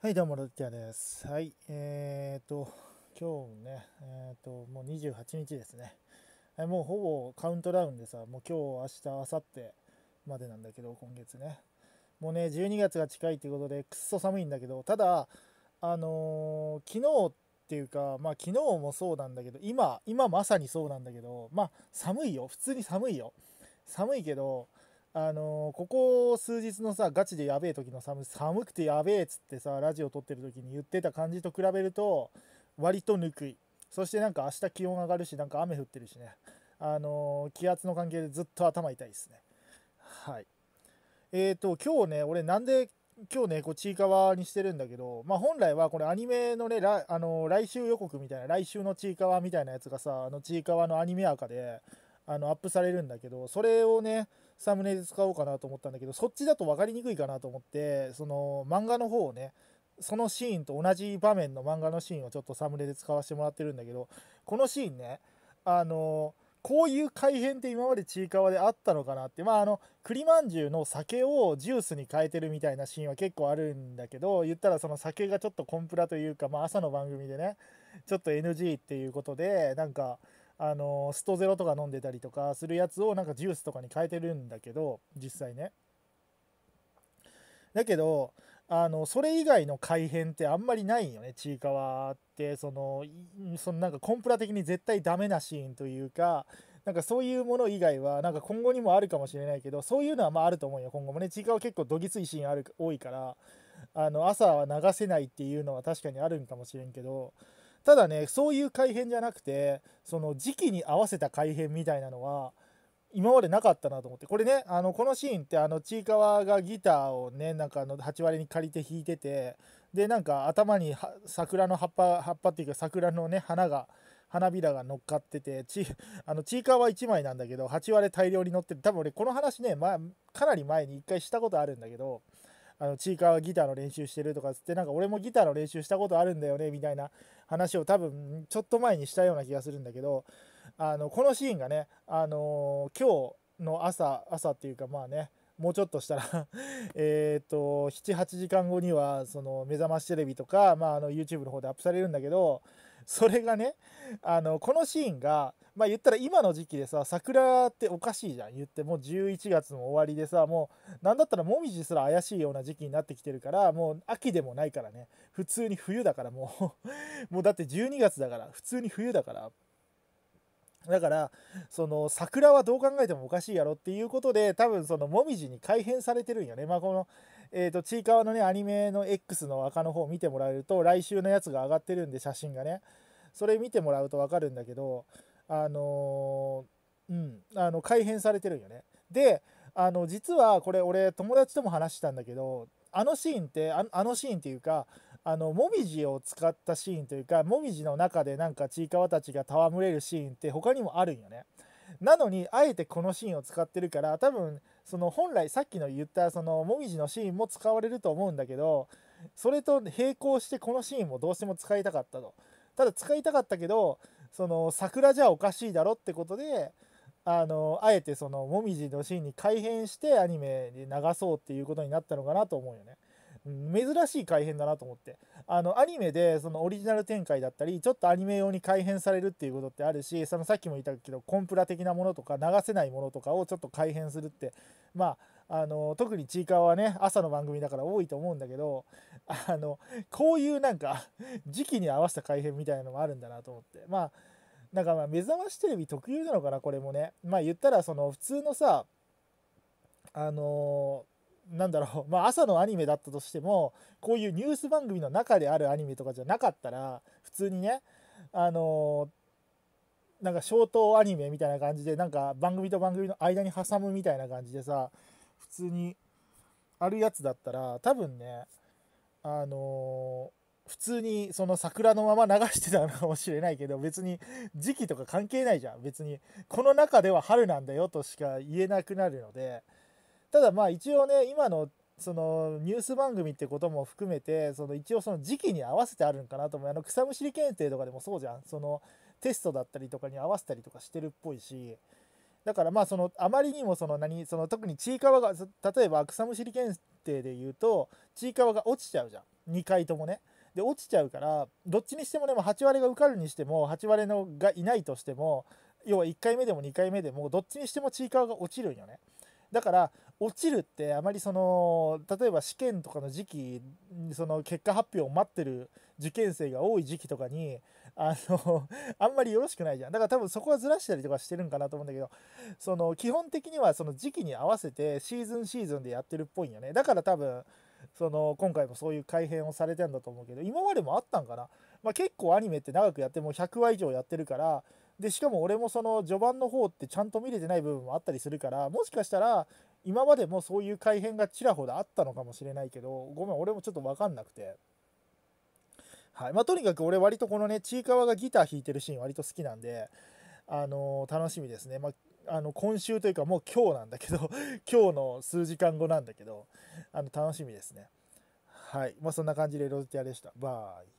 はい、どうも、ロッティアです。はい、えーと、今日ね、えーと、もう28日ですね。もうほぼカウントダウンでさ、もう今日、明日、明後日までなんだけど、今月ね。もうね、12月が近いということで、くっそ寒いんだけど、ただ、あのー、昨日っていうか、まあ昨日もそうなんだけど、今、今まさにそうなんだけど、まあ寒いよ、普通に寒いよ。寒いけど、あのここ数日のさガチでやべえ時の寒寒くてやべえっつってさラジオ撮ってる時に言ってた感じと比べると割とぬくいそしてなんか明日気温上がるしなんか雨降ってるしねあの気圧の関係でずっと頭痛いですねはいえっ、ー、と今日ね俺なんで今日ねこうちいかわにしてるんだけどまあ本来はこれアニメのねあの来週予告みたいな来週のちいかわみたいなやつがさあのちいかわのアニメ赤であのアップされるんだけどそれをねサムネで使おうかなと思ったんだけどそっちだと分かりにくいかなと思ってその漫画の方をねそのシーンと同じ場面の漫画のシーンをちょっとサムネで使わせてもらってるんだけどこのシーンねあのこういう改変って今までちいかわであったのかなってまああの栗まんじゅうの酒をジュースに変えてるみたいなシーンは結構あるんだけど言ったらその酒がちょっとコンプラというか、まあ、朝の番組でねちょっと NG っていうことでなんかあのストゼロとか飲んでたりとかするやつをなんかジュースとかに変えてるんだけど実際ねだけどあのそれ以外の改変ってあんまりないよねちいかわってそのそのなんかコンプラ的に絶対ダメなシーンというかなんかそういうもの以外はなんか今後にもあるかもしれないけどそういうのはまああると思うよ今後もねちいかわ結構どぎついシーンある多いからあの朝は流せないっていうのは確かにあるんかもしれんけどただねそういう改変じゃなくてその時期に合わせた改変みたいなのは今までなかったなと思ってこれねあのこのシーンってあのちいかわがギターをねなんかあの8割に借りて弾いててでなんか頭に桜の葉っぱ葉っぱっていうか桜のね花が花びらが乗っかっててち あのちいかわ1枚なんだけど8割大量に乗ってる多分俺この話ね、まあ、かなり前に1回したことあるんだけどあのーいーはギターの練習してるとかつってなんか俺もギターの練習したことあるんだよねみたいな話を多分ちょっと前にしたような気がするんだけどあのこのシーンがね、あの今日の朝朝っていうかまあねもうちょっとしたら えっと78時間後にはその目覚ましテレビとか、まあ、あの YouTube の方でアップされるんだけどそれがねあのこのシーンがまあ言ったら今の時期でさ桜っておかしいじゃん言ってもう11月も終わりでさもう何だったらもみじすら怪しいような時期になってきてるからもう秋でもないからね普通に冬だからもう もうだって12月だから普通に冬だからだからその桜はどう考えてもおかしいやろっていうことで多分そのもみじに改変されてるんよねまあこのえっ、ー、と、ちいかわのね、アニメの X の赤の方見てもらえると、来週のやつが上がってるんで、写真がね、それ見てもらうと分かるんだけど、あのー、うん、あの、改変されてるよね。で、あの、実はこれ、俺、友達とも話したんだけど、あのシーンって、ああのシーンっていうか、あのもみじを使ったシーンというかもみじの中でなんかちいかわたちが戯れるシーンって他にもあるんよね。なのにあえてこのシーンを使ってるから多分その本来さっきの言ったそのもみじのシーンも使われると思うんだけどそれと並行してこのシーンもどうしても使いたかったとただ使いたかったけどその桜じゃおかしいだろってことであのあえてそのもみじのシーンに改変してアニメで流そうっていうことになったのかなと思うよね。珍しい改編だなと思ってあのアニメでそのオリジナル展開だったりちょっとアニメ用に改編されるっていうことってあるしそのさっきも言ったけどコンプラ的なものとか流せないものとかをちょっと改編するってまああの特にちいかわはね朝の番組だから多いと思うんだけどあのこういうなんか時期に合わせた改編みたいなのもあるんだなと思ってまあなんかまあ目覚ましテレビ特有なのかなこれもねまあ言ったらその普通のさあのーなんだろう、まあ、朝のアニメだったとしてもこういうニュース番組の中であるアニメとかじゃなかったら普通にねあのー、なんか消灯アニメみたいな感じでなんか番組と番組の間に挟むみたいな感じでさ普通にあるやつだったら多分ねあのー、普通にその桜のまま流してたのかもしれないけど別に時期とか関係ないじゃん別にこの中では春なんだよとしか言えなくなるので。ただまあ一応ね今のそのニュース番組ってことも含めてその一応その時期に合わせてあるんかなと思うあの草むしり検定とかでもそうじゃんそのテストだったりとかに合わせたりとかしてるっぽいしだからまあそのあまりにもその何その特にちいかわが例えば草むしり検定で言うとちいかわが落ちちゃうじゃん2回ともね。で落ちちゃうからどっちにしてもね8割が受かるにしても8割のがいないとしても要は1回目でも2回目でもどっちにしてもちいかわが落ちるんよね。だから落ちるってあまりその例えば試験とかの時期その結果発表を待ってる受験生が多い時期とかにあの あんまりよろしくないじゃんだから多分そこはずらしたりとかしてるんかなと思うんだけどその基本的にはその時期に合わせてシーズンシーズンでやってるっぽいんよねだから多分その今回もそういう改変をされてんだと思うけど今までもあったんかな、まあ、結構アニメって長くやってもう100話以上やってるからでしかも俺もその序盤の方ってちゃんと見れてない部分もあったりするからもしかしたら今までもそういう改変がちらほらあったのかもしれないけどごめん俺もちょっと分かんなくて。はいまあ、とにかく俺割とこのねちいかわがギター弾いてるシーン割と好きなんで、あのー、楽しみですね、まあ、あの今週というかもう今日なんだけど 今日の数時間後なんだけどあの楽しみですねはいまあそんな感じでロゼティアでしたバイ